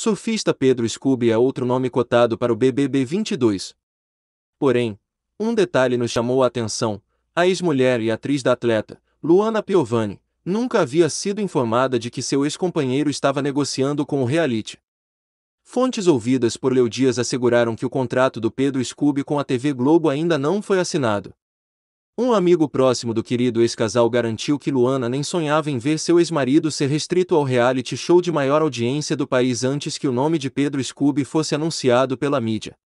Surfista Pedro Scooby é outro nome cotado para o BBB 22. Porém, um detalhe nos chamou a atenção: a ex-mulher e atriz da atleta, Luana Piovani, nunca havia sido informada de que seu ex-companheiro estava negociando com o reality. Fontes ouvidas por Leu Dias asseguraram que o contrato do Pedro Scooby com a TV Globo ainda não foi assinado. Um amigo próximo do querido ex-casal garantiu que Luana nem sonhava em ver seu ex-marido ser restrito ao reality show de maior audiência do país antes que o nome de Pedro Scooby fosse anunciado pela mídia.